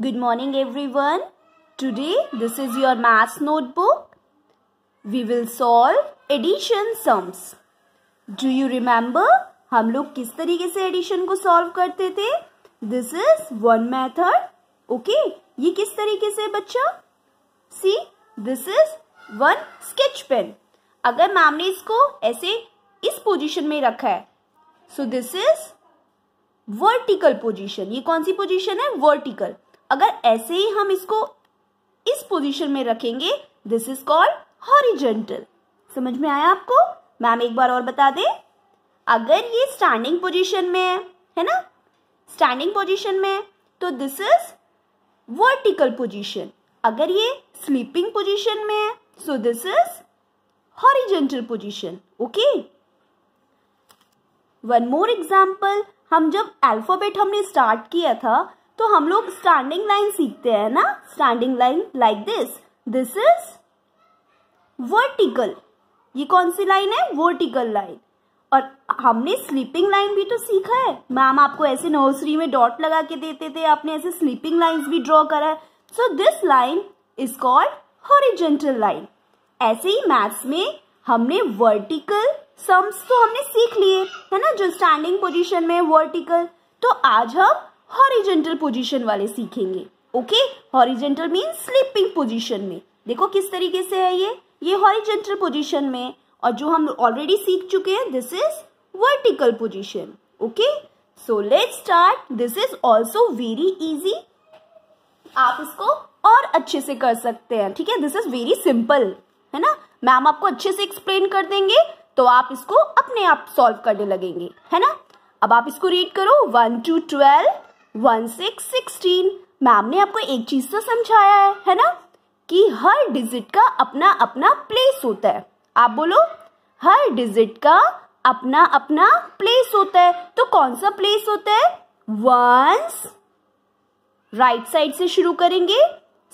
Good morning everyone. Today this is your maths notebook. We will solve addition sums. Do you remember हम लोग किस तरीके से addition को solve करते थे this is one method okay ये किस तरीके से बच्चा see this is one sketch pen अगर मैम ने इसको ऐसे इस पोजीशन में रखा है so this is vertical position ये कौन सी पोजीशन है वर्टिकल अगर ऐसे ही हम इसको इस पोजीशन में रखेंगे दिस इज कॉल्ड हॉरिजेंटल समझ में आया आपको मैम एक बार और बता दे अगर ये स्टैंडिंग पोजीशन में है है ना स्टैंडिंग पोजीशन में तो दिस इज वर्टिकल पोजीशन अगर ये स्लीपिंग पोजीशन में है so this is horizontal position okay one more example हम जब अल्फाबेट हमने स्टार्ट किया था तो हम लोग स्टैंडिंग लाइन सीखते हैं ना standing line like this this is vertical ये कौन सी लाइन है वर्टिकल लाइन और हमने स्लीपिंग लाइन भी तो सीखा है मैम आपको ऐसे नर्सरी में डॉट लगा के देते थे आपने ऐसे स्लीपिंग लाइंस भी ड्रॉ करा है so this line is called horizontal line ऐसे ही मैथ्स में हमने वर्टिकल सम्स तो हमने सीख लिए है ना जो स्टैंडिंग पोजीशन में वर्टिकल तो आज हम हॉरिजेंटल पोजीशन वाले सीखेंगे okay horizontal mean sleeping position में देखो किस तरीके से है ये ये हॉरिजेंटल पोजीशन में और जो हम ऑलरेडी सीख चुके हैं this is vertical position okay so let start this is also very easy आप इसको और अच्छे से कर सकते हैं ठीक है दिस इज वेरी सिंपल है ना मैम आपको अच्छे से एक्सप्लेन कर देंगे तो आप इसको अपने आप सॉल्व करने लगेंगे है ना अब आप इसको रीड करो one two twelve one six sixteen ma'am ने आपको एक चीज तो समझाया है है ना कि हर डिजिट का अपना अपना प्लेस होता है आप बोलो हर डिजिट का अपना अपना प्लेस होता है तो कौन सा प्लेस होता है वंस राइट साइड से शुरू करेंगे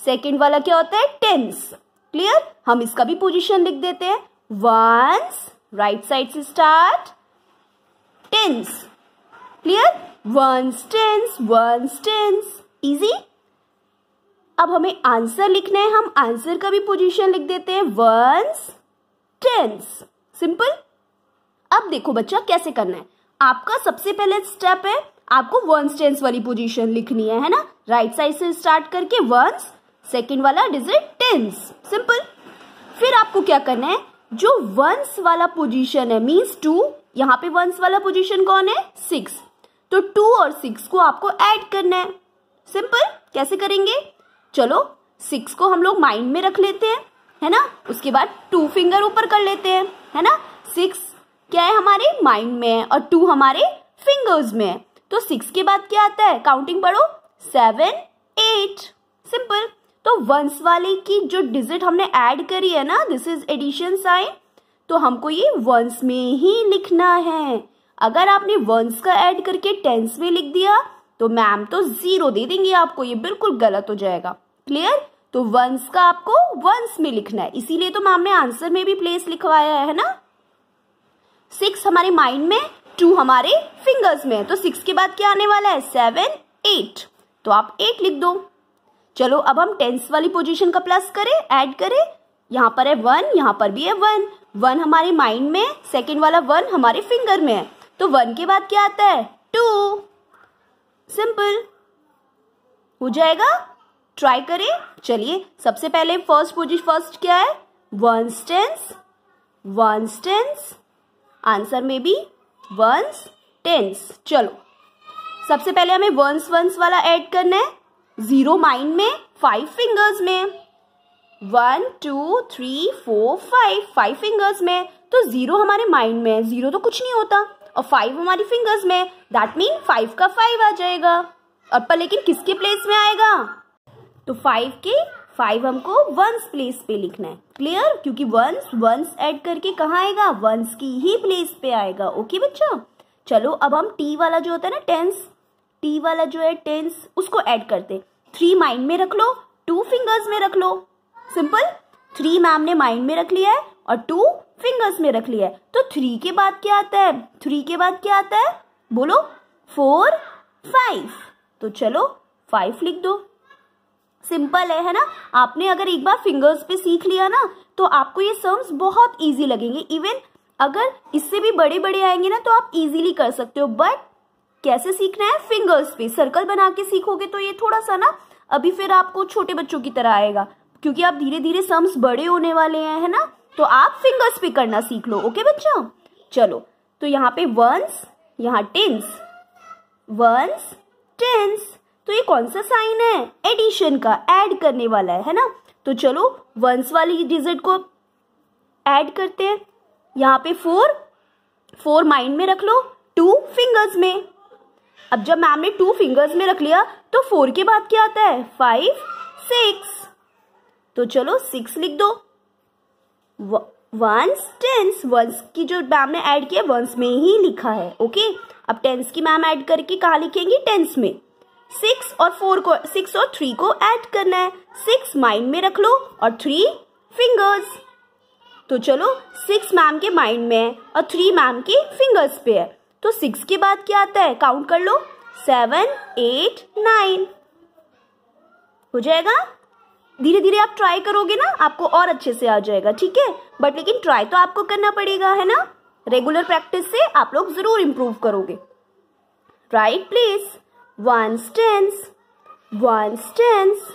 सेकंड वाला क्या होता है टेंस क्लियर हम इसका भी पोजीशन लिख देते हैं वंस राइट साइड से start tens clear One stands, one stands. Easy? अब हमें आंसर लिखना है हम आंसर का भी पोजीशन लिख देते हैं वंस टेंस सिंपल अब देखो बच्चा कैसे करना है आपका सबसे पहले स्टेप है आपको वंस टेंस वाली पोजीशन लिखनी है है ना राइट साइड से स्टार्ट करके वंस सेकंड वाला डिजिट टेंस सिंपल फिर आपको क्या करना है जो वंस वाला पोजीशन है मींस टू यहां पे वंस वाला पोजिशन कौन है सिक्स तो टू और सिक्स को आपको ऐड करना है सिंपल कैसे करेंगे चलो सिक्स को हम लोग माइंड में रख लेते हैं है ना उसके बाद टू फिंगर ऊपर कर लेते हैं है ना सिक्स क्या है हमारे माइंड में है और टू हमारे फिंगर्स में है तो सिक्स के बाद क्या आता है काउंटिंग पढ़ो सेवन एट सिंपल तो वंस वाले की जो डिजिट हमने ऐड करी है ना दिस इज एडिशन साइन तो हमको ये वंस में ही लिखना है अगर आपने वंस का ऐड करके टेंस में लिख दिया तो मैम तो जीरो दे देंगे आपको ये बिल्कुल गलत हो जाएगा क्लियर तो वंस का आपको वंस में लिखना है इसीलिए तो मैम ने आंसर में भी प्लेस लिखवाया है ना सिक्स हमारे माइंड में टू हमारे फिंगर्स में है तो सिक्स के बाद क्या आने वाला है सेवन एट तो आप एट लिख दो चलो अब हम टेंस वाली पोजीशन का प्लस करें ऐड करें यहां पर है वन यहां पर भी है वन वन हमारे माइंड में सेकेंड वाला वन हमारे फिंगर में है तो वन के बाद क्या आता है टू सिंपल हो जाएगा ट्राई करें चलिए सबसे पहले फर्स्ट पोजिशन फर्स्ट क्या है ones tens one stands answer में भी वंस टेंस चलो सबसे पहले हमें वंस वंस वाला ऐड करना है जीरो माइंड में फाइव फिंगर्स में one two three four five five fingers में तो जीरो हमारे माइंड में है जीरो तो कुछ नहीं होता और फाइव हमारी फिंगर्स में दैट मीन फाइव का फाइव आ जाएगा और पर लेकिन किसके प्लेस में आएगा तो फाइव के फाइव हमको वंस प्लेस पे लिखना है क्लियर क्योंकि वंस वंस ऐड करके कहाँ आएगा वंस की ही प्लेस पे आएगा ओके बच्चा चलो अब हम टी वाला जो होता है ना टेंस टी वाला जो है टेंस उसको ऐड करते थ्री माइंड में रख लो टू फिंगर्स में रख लो सिंपल थ्री मैम ने माइंड में रख लिया है और टू फिंगर्स में रख लिया है तो थ्री के बाद क्या आता है थ्री के बाद क्या आता है बोलो फोर फाइव तो चलो फाइव लिख दो सिंपल है है ना आपने अगर एक बार फिंगर्स पे सीख लिया ना तो आपको ये सर्म्स बहुत इजी लगेंगे इवन अगर इससे भी बड़े बड़े आएंगे ना तो आप इजीली कर सकते हो बट कैसे सीखना है फिंगर्स पे सर्कल बना के सीखोगे तो ये थोड़ा सा ना अभी फिर आपको छोटे बच्चों की तरह आएगा क्योंकि आप धीरे धीरे सम्स बड़े होने वाले हैं है ना तो आप फिंगर्स पे करना सीख लो ओके बच्चों चलो तो यहाँ पे वंस यहाँ टेंस वंस टेंस तो ये कौन सा साइन है एडिशन का ऐड करने वाला है है ना तो चलो वंस वाली डिजिट को ऐड करते हैं यहाँ पे फोर फोर माइंड में रख लो टू फिंगर्स में अब जब मैम ने टू फिंगर्स में रख लिया तो फोर के बाद क्या आता है फाइव सिक्स तो चलो सिक्स लिख दो वंस टेंस वंस की जो मैम ने ऐड किया वंस में ही लिखा है ओके अब टेंस की मैम ऐड करके कहा लिखेंगी टेंस में सिक्स और फोर को सिक्स और थ्री को ऐड करना है सिक्स माइंड में रख लो और थ्री फिंगर्स तो चलो सिक्स मैम के माइंड में है और थ्री मैम के फिंगर्स पे है तो सिक्स के बाद क्या आता है काउंट कर लो सेवन एट नाइन हो जाएगा धीरे धीरे आप ट्राई करोगे ना आपको और अच्छे से आ जाएगा ठीक है बट लेकिन ट्राई तो आपको करना पड़ेगा है ना रेगुलर प्रैक्टिस से आप लोग जरूर इंप्रूव करोगे right place one stands one stands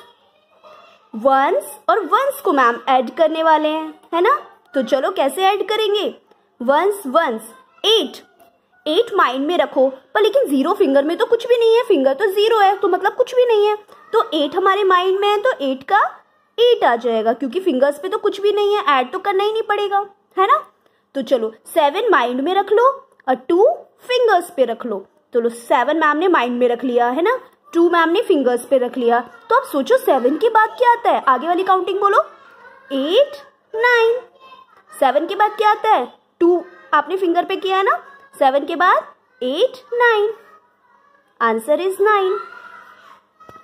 ones और वंस को मैम ऐड करने वाले हैं है ना तो चलो कैसे ऐड करेंगे ones ones eight eight mind में रखो पर लेकिन जीरो फिंगर में तो कुछ भी नहीं है फिंगर तो जीरो है तो मतलब कुछ भी नहीं है तो एट हमारे माइंड में है तो एट का एट आ जाएगा क्योंकि फिंगर्स पे तो कुछ भी नहीं है ऐड तो करना ही नहीं पड़ेगा है ना तो चलो सेवन माइंड में रख लो और टू फिंगर्स पे रख लो चलो लो सेवन मैम ने माइंड में रख लिया है ना टू मैम ने फिंगर्स पे रख लिया तो अब सोचो सेवन के बाद क्या आता है आगे वाली काउंटिंग बोलो एट नाइन सेवन के बाद क्या आता है टू आपने फिंगर पे किया है ना सेवन के बाद eight nine answer is nine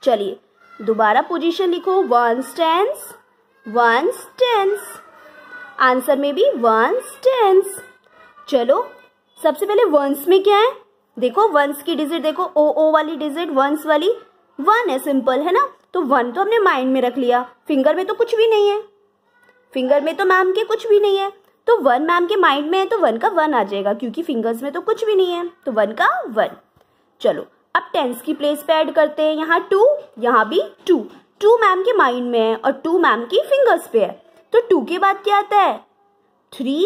चलिए दोबारा पोजीशन लिखो one tens one stands answer में भी वन स्टेंस चलो सबसे पहले वंस में क्या है देखो वंस की डिजिट देखो ओ ओ वाली डिजिट वंस वाली वन है सिंपल है ना तो वन तो हमने माइंड में रख लिया फिंगर में तो कुछ भी नहीं है फिंगर में तो मैम के कुछ भी नहीं है तो वन मैम के माइंड में है तो वन का वन आ जाएगा क्योंकि फिंगर्स में तो कुछ भी नहीं है तो वन का वन चलो अब टेंस की प्लेस पे ऐड करते हैं यहाँ टू यहाँ भी टू टू मैम के माइंड में है और टू मैम की फिंगर्स पे है तो टू के बाद क्या आता है थ्री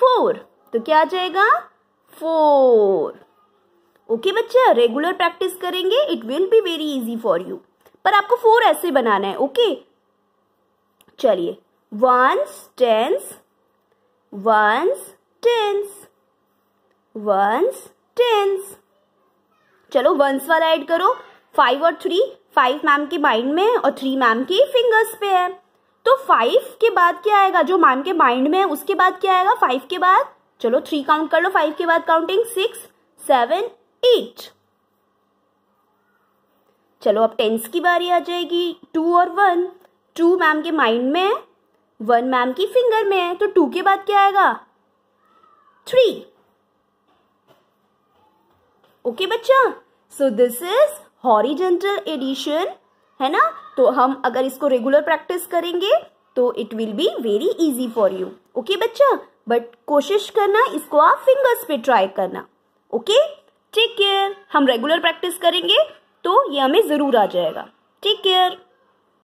फोर तो क्या आ जाएगा फोर ओके बच्चा रेगुलर प्रैक्टिस करेंगे it will be very easy for you पर आपको फोर ऐसे बनाना है ओके चलिए ones tens ones tens ones tens चलो वंस वाला ऐड करो फाइव और थ्री फाइव मैम के माइंड में और थ्री मैम के फिंगर्स पे है तो फाइव के बाद क्या आएगा जो मैम के माइंड में है उसके बाद क्या आएगा फाइव के बाद चलो थ्री काउंट कर लो फाइव के बाद काउंटिंग सिक्स सेवन एट चलो अब टेंस की बारी आ जाएगी टू और वन टू मैम के माइंड में है वन मैम की फिंगर में है तो टू के बाद क्या आएगा थ्री ओके बच्चा so this is horizontal addition है ना तो हम अगर इसको रेगुलर प्रैक्टिस करेंगे तो it will be very easy for you okay बच्चा बट कोशिश करना इसको आप फिंगर्स पे ट्राई करना ओके टेक केयर हम रेगुलर प्रैक्टिस करेंगे तो ये हमें ज़रूर आ जाएगा टेक केयर